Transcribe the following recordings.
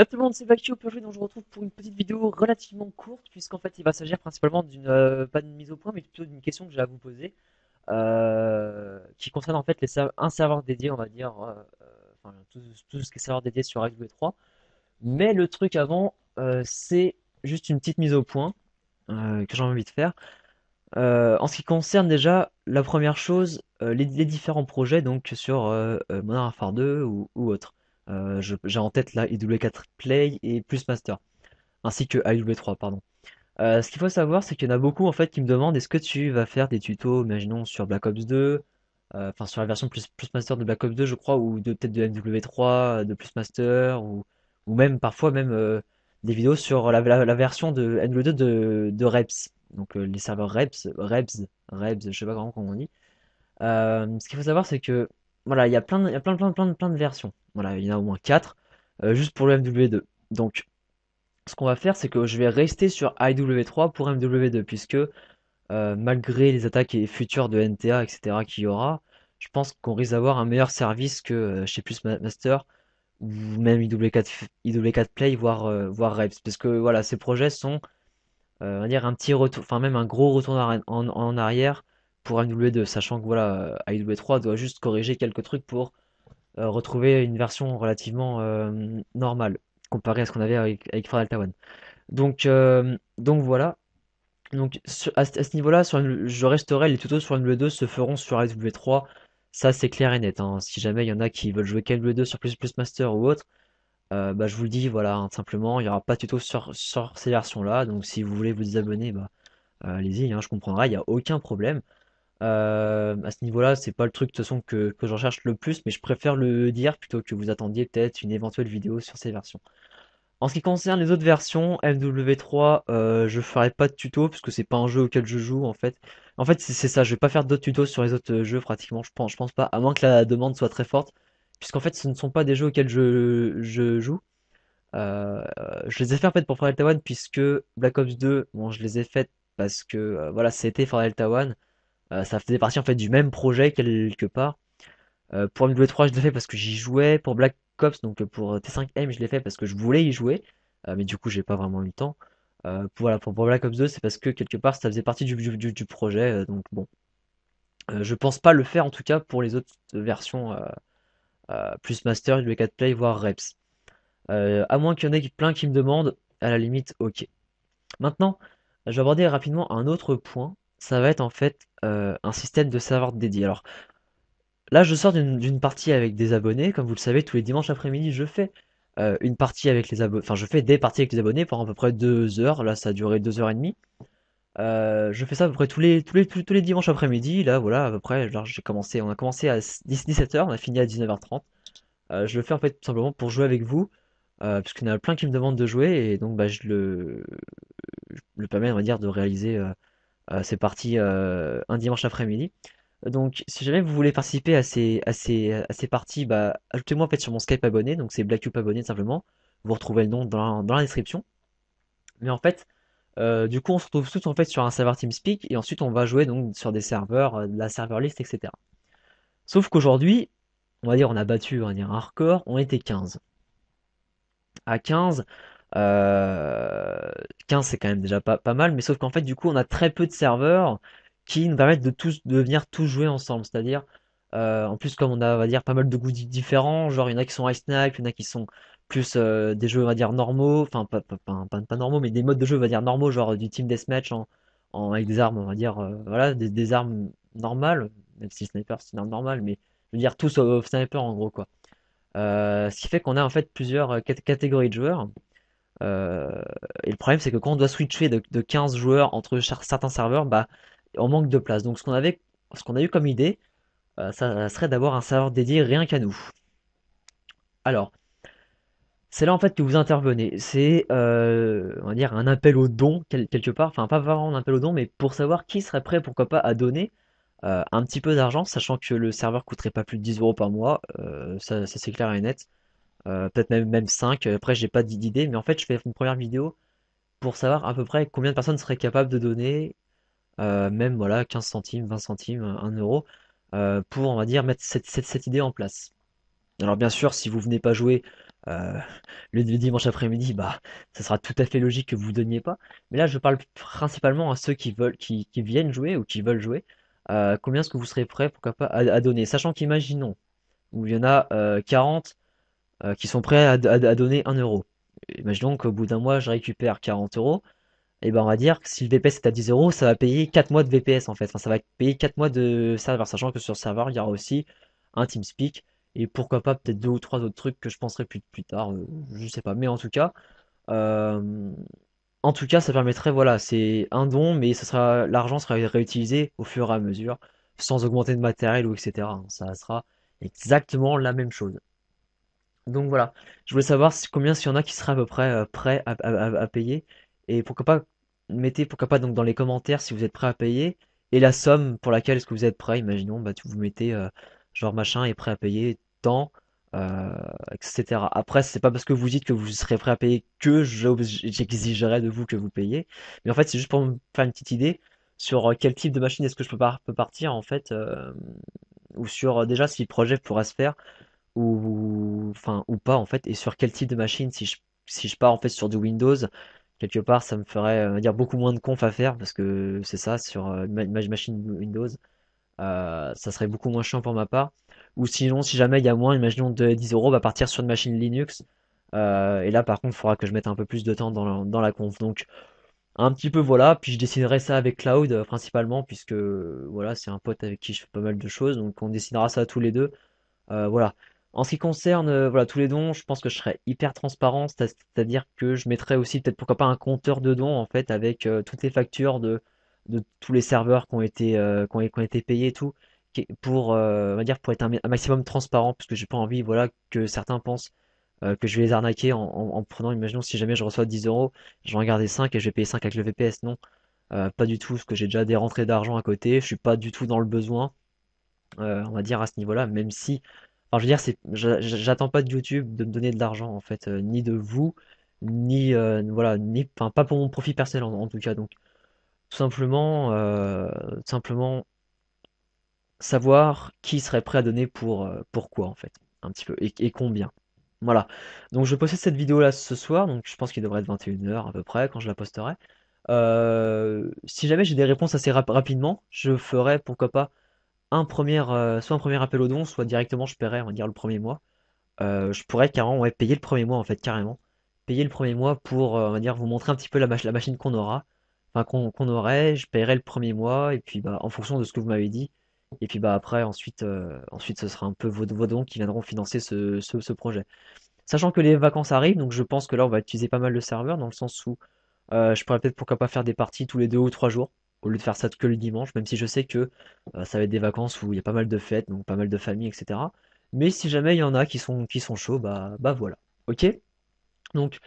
Hello tout le monde, c'est Bakio aujourd'hui dont je vous retrouve pour une petite vidéo relativement courte puisqu'en fait il va s'agir principalement d'une euh, pas d'une mise au point mais plutôt d'une question que j'ai à vous poser euh, qui concerne en fait les un serveur dédié on va dire euh, tout, ce qui est serveur dédié sur AWS3 mais le truc avant c'est juste une petite mise au point que j'ai envie de faire en ce qui concerne déjà la première chose les, différents projets donc sur Warfare 2 ou, ou autre euh, j'ai en tête là IW4 Play et Plus Master, ainsi que iw 3 pardon. Euh, ce qu'il faut savoir, c'est qu'il y en a beaucoup en fait qui me demandent est-ce que tu vas faire des tutos, imaginons sur Black Ops 2, euh, enfin sur la version plus, plus master de Black Ops 2, je crois, ou de peut-être de MW3, de plus master, ou, ou même parfois même des vidéos sur la, la, version de MW2 de, de Reps, donc les serveurs Reps, Reps, Reps, je sais pas comment on dit. ce qu'il faut savoir, c'est que voilà, il y a plein, de, plein, plein, de, versions. Voilà, il y en a au moins 4, euh, juste pour le MW2. Donc, ce qu'on va faire, c'est que je vais rester sur IW3 pour MW2, puisque euh, malgré les attaques futures de NTA, etc., qu'il y aura, je pense qu'on risque d'avoir un meilleur service que chez euh, Plus Master ou même IW4, IW4 Play, voire, voire Reps, parce que voilà, ces projets sont, on va dire, un petit retour, enfin même un gros retour en arrière pour AW2, sachant que voilà, euh, AW3 doit juste corriger quelques trucs pour euh, retrouver une version relativement euh, normale comparée à ce qu'on avait avec, avec Fred Donc, donc voilà. Donc à, ce niveau-là, je resterai, les tutos sur AW2 se feront sur AW3. Ça c'est clair et net. Hein. Si jamais il y en a qui veulent jouer KW2 sur Plus Plus Master ou autre, bah, je vous le dis, voilà, hein, simplement, il n'y aura pas de tuto sur, ces versions-là. Donc si vous voulez vous abonner, bah, allez-y, hein, je comprendrai, il n'y a aucun problème. Euh, à ce niveau-là, c'est pas le truc de toute façon que, j'en je recherche le plus, mais je préfère le dire plutôt que vous attendiez peut-être une éventuelle vidéo sur ces versions. En ce qui concerne les autres versions, MW3, euh, je ferai pas de tuto puisque c'est pas un jeu auquel je joue en fait. En fait, c'est ça, je vais pas faire d'autres tutos sur les autres jeux pratiquement, je pense, je pense pas, à moins que la demande soit très forte, puisqu'en fait, ce ne sont pas des jeux auxquels je, joue. Euh, je les ai fait en fait pour Far Delta puisque Black Ops 2, bon, je les ai faites parce que voilà, c'était Far Delta One. Euh, ça faisait partie en fait du même projet quelque part. Euh, pour MW3, je l'ai fait parce que j'y jouais. Pour Black Ops, donc pour T5M, je l'ai fait parce que je voulais y jouer. Euh, mais du coup, j'ai pas vraiment eu le temps. pour, pour Black Ops 2, c'est parce que quelque part, ça faisait partie du, du, projet. donc bon. je pense pas le faire en tout cas pour les autres versions plus Master, mw 4 e Play, voire Reps. à moins qu'il y en ait plein qui me demandent, à la limite, ok. Maintenant, je vais aborder rapidement un autre point ça va être en fait euh, un système de serveur dédié. Alors là, je sors d'une partie avec des abonnés. Comme vous le savez, tous les dimanches après-midi, je fais euh, une partie avec les abonnés. Enfin, je fais des parties avec les abonnés pendant à peu près deux heures. Là, ça a duré deux heures et demie. Euh, je fais ça à peu près tous les, tous les, tous, les dimanches après-midi. Là, voilà, à peu près, j'ai commencé, on a commencé à 17h, on a fini à 19h30. je le fais en fait tout simplement pour jouer avec vous, puisqu'il y en a plein qui me demandent de jouer, et donc bah, je le, le permets, on va dire, de réaliser euh, c'est parti euh, un dimanche après-midi. Donc, si jamais vous voulez participer à ces, parties, bah, ajoutez-moi fait sur mon Skype abonné. Donc, c'est Cube abonné simplement. Vous retrouvez le nom dans la, description. Mais en fait, euh, du coup, on se retrouve tous en fait sur un serveur TeamSpeak et ensuite on va jouer donc sur des serveurs, de la server list, etc. Sauf qu'aujourd'hui, on va dire, on a battu un record, on était 15. À 15, 15, euh, c'est quand même déjà pas, pas mal, mais sauf qu'en fait, du coup, on a très peu de serveurs qui nous permettent de, tous, de venir tous jouer ensemble. C'est-à-dire, euh, en plus, comme on a, va dire, pas mal de goûts différents, genre, il y en a qui sont high snipe il y en a qui sont plus euh, des jeux, on va dire, normaux, enfin, pas, pas, pas, normaux, mais des modes de jeu, on va dire, normaux, genre du Team Deathmatch en, en, avec des armes, on va dire, voilà, des, armes normales, même si Sniper, c'est une arme normale, mais je veux dire, tous sauf Sniper, en gros, quoi. ce qui fait qu'on a, en fait, plusieurs catégories de joueurs. Euh, et le problème, c'est que quand on doit switcher de, 15 joueurs entre certains serveurs, bah, on manque de place. Donc, ce qu'on avait, ce qu'on a eu comme idée, euh, ça serait d'avoir un serveur dédié rien qu'à nous. Alors, c'est là en fait que vous intervenez. C'est, euh, dire, un appel au don quelque part. Enfin, pas vraiment un appel au don, mais pour savoir qui serait prêt, pourquoi pas, à donner un petit peu d'argent, sachant que le serveur coûterait pas plus de 10 euros par mois. ça c'est clair et net. Euh, peut-être même, même 5. Après, j'ai pas d'idée, mais en fait, je fais une première vidéo pour savoir à peu près combien de personnes seraient capables de donner, euh, même voilà, 15 centimes, 20 centimes, 1 euro, euh, pour, on va dire, mettre cette, idée en place. Alors, bien sûr, si vous venez pas jouer le, dimanche après-midi, bah, ça sera tout à fait logique que vous ne donniez pas. Mais là, je parle principalement à ceux qui veulent, qui, viennent jouer ou qui veulent jouer. combien est-ce que vous serez prêt, à, à donner Sachant qu'imaginons, où il y en a 40 euh, qui sont prêts à, donner 1 euro. Imaginons qu'au bout d'un mois, je récupère 40 euros. Et eh ben on va dire que si le VPS est à 10 euros, ça va payer 4 mois de VPS en fait. ça va payer 4 mois de serveur, sachant que sur le serveur, il y aura aussi un TeamSpeak et pourquoi pas peut-être deux ou trois autres trucs que je penserai plus, plus tard, je euh, je sais pas. Mais en tout cas, euh, en tout cas, ça permettrait, voilà, c'est un don, mais ce sera l'argent sera réutilisé au fur et à mesure, sans augmenter de matériel ou etc. Ça sera exactement la même chose. Donc voilà, je voulais savoir combien s'il y en a qui seraient à peu près euh, prêts à, payer. Et pourquoi pas, mettez pourquoi pas donc dans les commentaires si vous êtes prêts à payer. Et la somme pour laquelle est-ce que vous êtes prêt, imaginons, bah, vous mettez euh, genre machin est prêt à payer tant, euh, etc. Après, c'est pas parce que vous dites que vous serez prêt à payer que j'exigerai de vous que vous payez. Mais en fait, c'est juste pour me faire une petite idée sur quel type de machine est-ce que je peux, partir en fait, ou sur déjà si le projet pourra se faire ou, enfin, ou pas en fait, et sur quel type de machine, si je, si je pars en fait sur du Windows, quelque part, ça me ferait dire beaucoup moins de conf à faire parce que c'est ça, sur une euh, machine Windows, euh, ça serait beaucoup moins chiant pour ma part. Ou sinon, si jamais il y a moins, imaginons de 10 euros, va bah, partir sur une machine Linux. Euh, et là, par contre, il faudra que je mette un peu plus de temps dans la, dans conf. Donc, un petit peu voilà. Puis je dessinerai ça avec Cloud principalement, puisque voilà, c'est un pote avec qui je fais pas mal de choses. Donc, on dessinera ça tous les deux. voilà. En ce qui concerne euh, voilà, tous les dons, je pense que je serai hyper transparent, c'est- à dire que je mettrais aussi peut-être pourquoi pas un compteur de dons en fait avec euh, toutes les factures de, tous les serveurs qui ont été, euh, été payés et tout, pour, dire, pour être un, maximum transparent, puisque je j'ai pas envie voilà, que certains pensent que je vais les arnaquer en, prenant, imaginons si jamais je reçois 10 euros, je vais en garder 5 et je vais payer 5 avec le VPS. Non, pas du tout, parce que j'ai déjà des rentrées d'argent à côté, je suis pas du tout dans le besoin on va dire à ce niveau-là, même si alors, je veux dire, c'est, j'attends pas de YouTube de me donner de l'argent, en fait, euh, ni de vous, ni, euh, voilà, ni, enfin, pas pour mon profit personnel, en, tout cas. Donc, tout simplement, euh, simplement savoir qui serait prêt à donner pour, pourquoi, en fait, un petit peu, et, combien. Voilà. Donc, je possède cette vidéo-là ce soir, donc je pense qu'il devrait être 21h à peu près quand je la posterai. si jamais j'ai des réponses assez rapidement, je ferai, pourquoi pas, un premier, euh, soit un premier appel au dons, soit directement je paierai dire, le premier mois. Euh, je pourrais carrément ouais, payer le premier mois, en fait, carrément. Payer le premier mois pour, euh, on va dire, vous montrer un petit peu la, machine qu'on aura, enfin, qu'on aurait. Je paierai le premier mois, et puis, bah, en fonction de ce que vous m'avez dit. Et puis, bah, après, ensuite, ensuite, ce sera un peu vos, dons qui viendront financer ce, ce, projet. Sachant que les vacances arrivent, donc je pense que là, on va utiliser pas mal de serveurs, dans le sens où je pourrais peut-être, pourquoi pas, faire des parties tous les deux ou trois jours au lieu de faire ça que le dimanche, même si je sais que euh, ça va être des vacances où il y a pas mal de fêtes, donc pas mal de familles, etc. Mais si jamais il y en a qui sont, qui sont chauds, bah, bah voilà. Ok donc,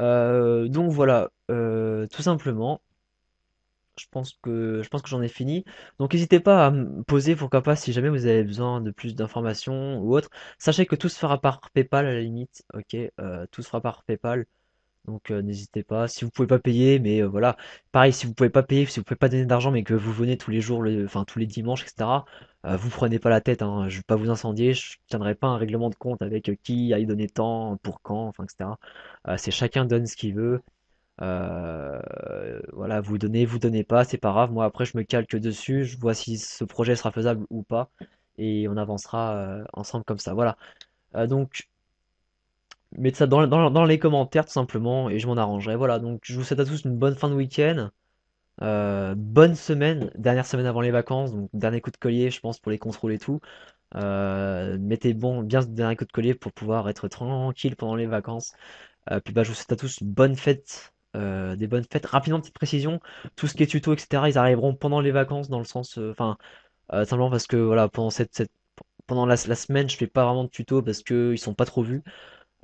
euh, donc voilà, euh, tout simplement. Je pense que je pense que j'en ai fini. Donc n'hésitez pas à me poser, pourquoi pas, si jamais vous avez besoin de plus d'informations ou autre. Sachez que tout se fera par PayPal à la limite, ok, tout se fera par PayPal. Donc euh, n'hésitez pas. Si vous pouvez pas payer, mais euh, voilà, pareil, si vous pouvez pas payer, si vous pouvez pas donner d'argent, mais que vous venez tous les jours, le- enfin tous les dimanches, etc. Euh, vous prenez pas la tête. Hein. Je vais pas vous incendier. Je tiendrai pas un règlement de compte avec qui aille donner tant, pour quand, enfin etc. c'est chacun donne ce qu'il veut. voilà, vous donnez, vous donnez pas, c'est pas grave. Moi après, je me calque dessus. Je vois si ce projet sera faisable ou pas, et on avancera ensemble comme ça. Voilà. donc mettez ça dans, les commentaires tout simplement et je m'en arrangerai. Voilà, donc je vous souhaite à tous une bonne fin de week-end. Euh, bonne semaine, dernière semaine avant les vacances, donc dernier coup de collier, je pense, pour les contrôler et tout. Euh, mettez bon, bien ce dernier coup de collier pour pouvoir être tranquille pendant les vacances. Euh, puis bah, je vous souhaite à tous bonne fête, des bonnes fêtes. Rapidement, petite précision, tout ce qui est tuto, etc., ils arriveront pendant les vacances, dans le sens, enfin, simplement parce que voilà, pendant cette, cette pendant la, semaine, je fais pas vraiment de tuto parce qu'ils sont pas trop vus.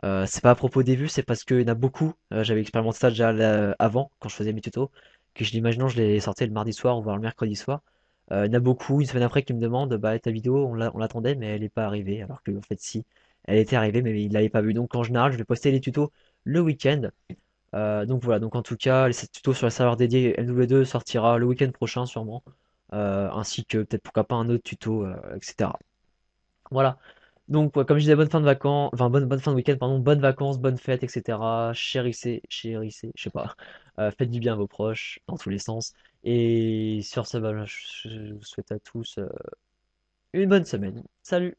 Euh, c'est pas à propos des vues, c'est parce qu'il y en a beaucoup. Euh, j'avais expérimenté ça déjà euh, avant, quand je faisais mes tutos, que je l'imaginais, je les sortais le mardi soir ou voire le mercredi soir. il y en a beaucoup, une semaine après, qui me demandent Bah, ta vidéo, on l'attendait, mais elle n'est pas arrivée. Alors que, en fait, si, elle était arrivée, mais il l'avait pas vue. Donc, en général, je vais poster les tutos le week-end. donc voilà, donc en tout cas, les tutos sur le serveur dédié MW2 sortira le week-end prochain sûrement, ainsi que peut-être pourquoi pas un autre tuto, etc. Voilà. Donc, comme je disais, bonne fin de vacances, enfin, bonne, fin de week-end, pardon, bonnes vacances, bonne fête etc. Chérissez, chérissez, je sais pas. Euh, faites du bien à vos proches, dans tous les sens. Et sur ce, bah, je vous souhaite à tous euh, une bonne semaine. Salut!